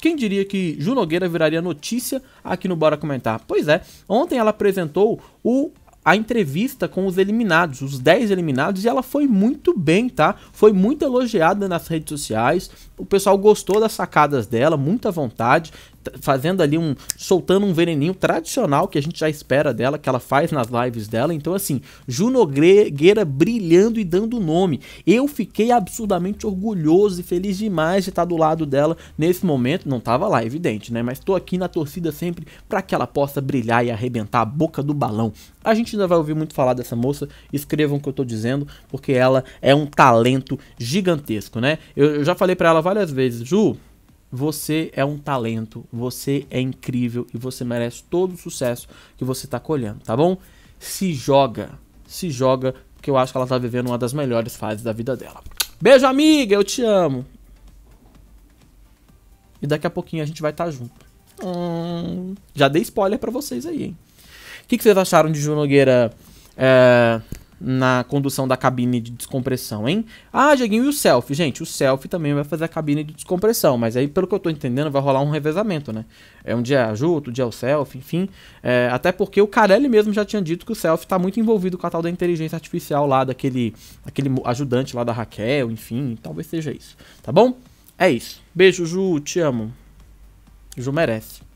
Quem diria que Ju Nogueira viraria notícia aqui no Bora Comentar? Pois é, ontem ela apresentou o a entrevista com os eliminados, os 10 eliminados, e ela foi muito bem, tá? Foi muito elogiada nas redes sociais. O pessoal gostou das sacadas dela, muita vontade fazendo ali um. soltando um veneninho tradicional que a gente já espera dela, que ela faz nas lives dela. Então, assim, Juno Gueira brilhando e dando nome. Eu fiquei absurdamente orgulhoso e feliz demais de estar do lado dela nesse momento. Não tava lá, evidente, né? Mas tô aqui na torcida sempre para que ela possa brilhar e arrebentar a boca do balão. A gente ainda vai ouvir muito falar dessa moça, escrevam o que eu tô dizendo, porque ela é um talento gigantesco, né? Eu, eu já falei para ela várias vezes, Ju, você é um talento, você é incrível e você merece todo o sucesso que você está colhendo, tá bom? Se joga, se joga, porque eu acho que ela está vivendo uma das melhores fases da vida dela. Beijo, amiga, eu te amo. E daqui a pouquinho a gente vai estar tá junto. Hum, já dei spoiler para vocês aí, hein? O que, que, vocês acharam de Ju Nogueira? É na condução da cabine de descompressão, hein? Ah, Dieguinho, e o selfie? Gente, o selfie também vai fazer a cabine de descompressão, mas aí, pelo que eu tô entendendo, vai rolar um revezamento, né? É um dia a Ju, outro dia o selfie, enfim. É, até porque o Carelli mesmo já tinha dito que o selfie tá muito envolvido com a tal da inteligência artificial lá, daquele, daquele ajudante lá da Raquel, enfim, talvez seja isso, tá bom? É isso. Beijo, Ju, te amo. Ju merece.